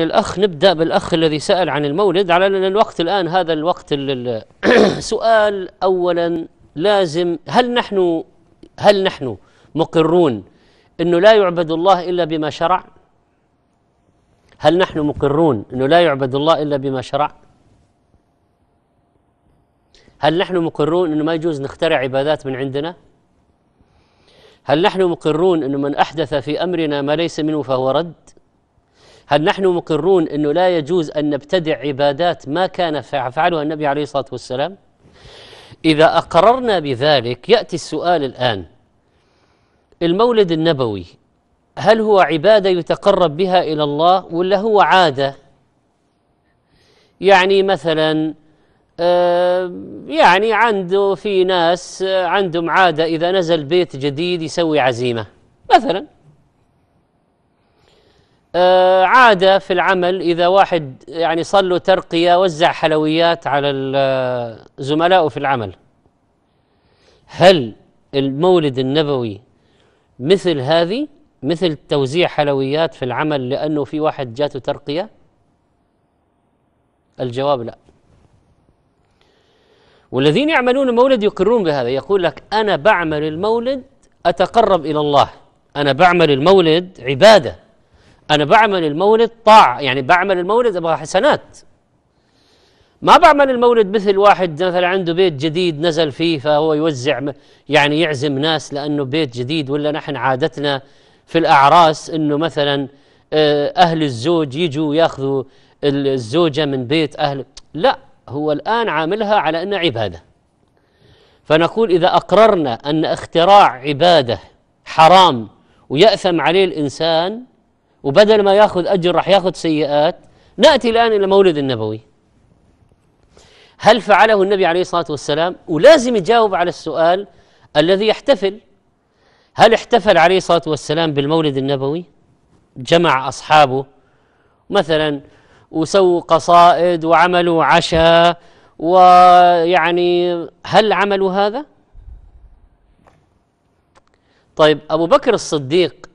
الأخ نبدأ بالأخ الذي سأل عن المولد على أن الوقت الآن هذا الوقت سؤال أولا لازم هل نحن هل نحن مقرون أنه لا يعبد الله إلا بما شرع هل نحن مقرون أنه لا يعبد الله إلا بما شرع هل نحن مقرون أنه ما يجوز نخترع عبادات من عندنا هل نحن مقرون أنه من أحدث في أمرنا ما ليس منه فهو رد هل نحن مقرون أنه لا يجوز أن نبتدع عبادات ما كان فعلها النبي عليه الصلاة والسلام إذا أقررنا بذلك يأتي السؤال الآن المولد النبوي هل هو عبادة يتقرب بها إلى الله ولا هو عادة يعني مثلا آه، يعني عنده في ناس عندهم عادة إذا نزل بيت جديد يسوي عزيمة مثلا آه، عادة في العمل إذا واحد يعني صار له ترقية وزع حلويات على آه، زملائه في العمل هل المولد النبوي مثل هذه مثل توزيع حلويات في العمل لأنه في واحد جاته ترقية الجواب لا والذين يعملون المولد يقرون بهذا يقول لك أنا بعمل المولد أتقرب إلى الله أنا بعمل المولد عبادة انا بعمل المولد طاعه يعني بعمل المولد ابغى حسنات ما بعمل المولد مثل واحد مثلا عنده بيت جديد نزل فيه فهو يوزع يعني يعزم ناس لانه بيت جديد ولا نحن عادتنا في الاعراس انه مثلا آه، اهل الزوج يجوا ياخذوا الزوجه من بيت اهل لا هو الان عاملها على انها عباده فنقول اذا اقررنا ان اختراع عباده حرام وياثم عليه الانسان وبدل ما ياخذ اجر راح ياخذ سيئات ناتي الان الى المولد النبوي هل فعله النبي عليه الصلاه والسلام ولازم يجاوب على السؤال الذي يحتفل هل احتفل عليه الصلاه والسلام بالمولد النبوي جمع اصحابه مثلا وسووا قصائد وعملوا عشاء ويعني هل عملوا هذا طيب ابو بكر الصديق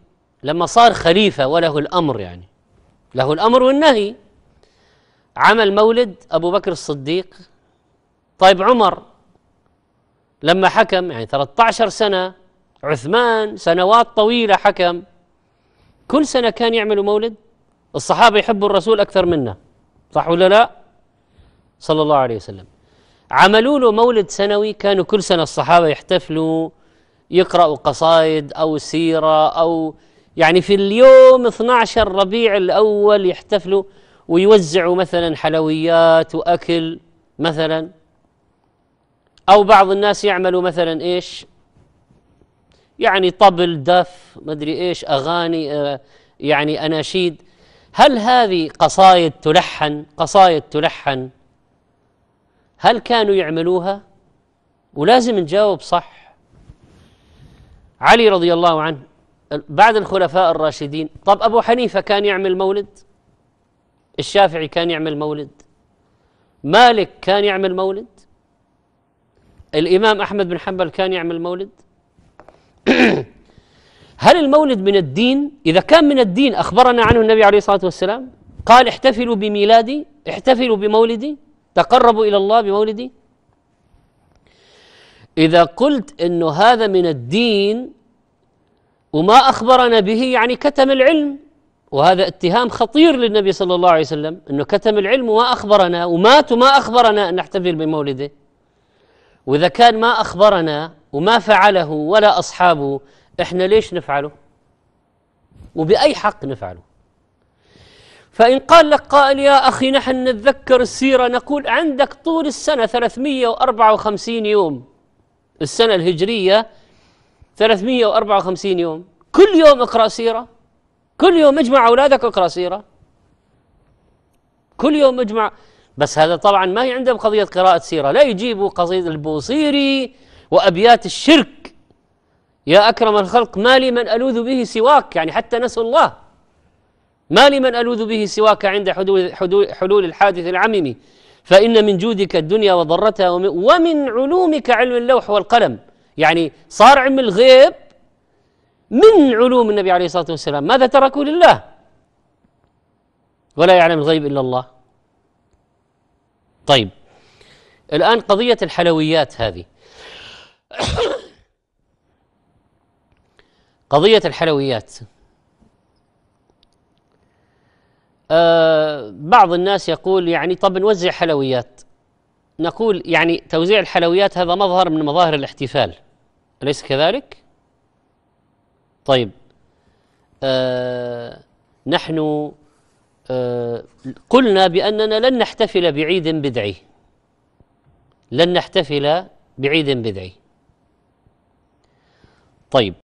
لما صار خليفة وله الأمر يعني له الأمر والنهي عمل مولد أبو بكر الصديق طيب عمر لما حكم يعني 13 سنة عثمان سنوات طويلة حكم كل سنة كان يعملوا مولد الصحابة يحبوا الرسول أكثر منا صح ولا لا صلى الله عليه وسلم عملوا له مولد سنوي كانوا كل سنة الصحابة يحتفلوا يقرأوا قصائد أو سيرة أو يعني في اليوم 12 ربيع الأول يحتفلوا ويوزعوا مثلا حلويات وأكل مثلا أو بعض الناس يعملوا مثلا إيش يعني طبل دف مدري إيش أغاني آه، يعني أناشيد هل هذه قصايد تلحن قصايد تلحن هل كانوا يعملوها ولازم نجاوب صح علي رضي الله عنه بعد الخلفاء الراشدين طب أبو حنيفة كان يعمل مولد الشافعي كان يعمل مولد مالك كان يعمل مولد الإمام أحمد بن حنبل كان يعمل مولد هل المولد من الدين إذا كان من الدين أخبرنا عنه النبي عليه الصلاة والسلام قال احتفلوا بميلادي احتفلوا بمولدي تقربوا إلى الله بمولدي إذا قلت أنه هذا من الدين وما أخبرنا به يعني كتم العلم وهذا اتهام خطير للنبي صلى الله عليه وسلم أنه كتم العلم وما أخبرنا ومات وما أخبرنا أن نحتفل بمولده وإذا كان ما أخبرنا وما فعله ولا أصحابه إحنا ليش نفعله وبأي حق نفعله فإن قال لك قائل يا أخي نحن نتذكر السيرة نقول عندك طول السنة 354 يوم السنة الهجرية 354 يوم كل يوم اقرأ سيرة كل يوم اجمع أولادك اقرأ سيرة كل يوم اجمع بس هذا طبعا ما هي عندهم قضية قراءة سيرة لا يجيبوا قصيدة البوصيري وأبيات الشرك يا أكرم الخلق ما لي من ألوذ به سواك يعني حتى نسوا الله ما لي من ألوذ به سواك عند حدول, حدول, حلول الحادث العميمي فإن من جودك الدنيا وضرتها ومن علومك علم اللوح والقلم يعني صار علم الغيب من علوم النبي عليه الصلاه والسلام ماذا تركوا لله ولا يعلم الغيب الا الله طيب الان قضيه الحلويات هذه قضيه الحلويات آه بعض الناس يقول يعني طب نوزع حلويات نقول يعني توزيع الحلويات هذا مظهر من مظاهر الاحتفال أليس كذلك؟ طيب آه نحن آه قلنا بأننا لن نحتفل بعيد بدعي لن نحتفل بعيد بدعي طيب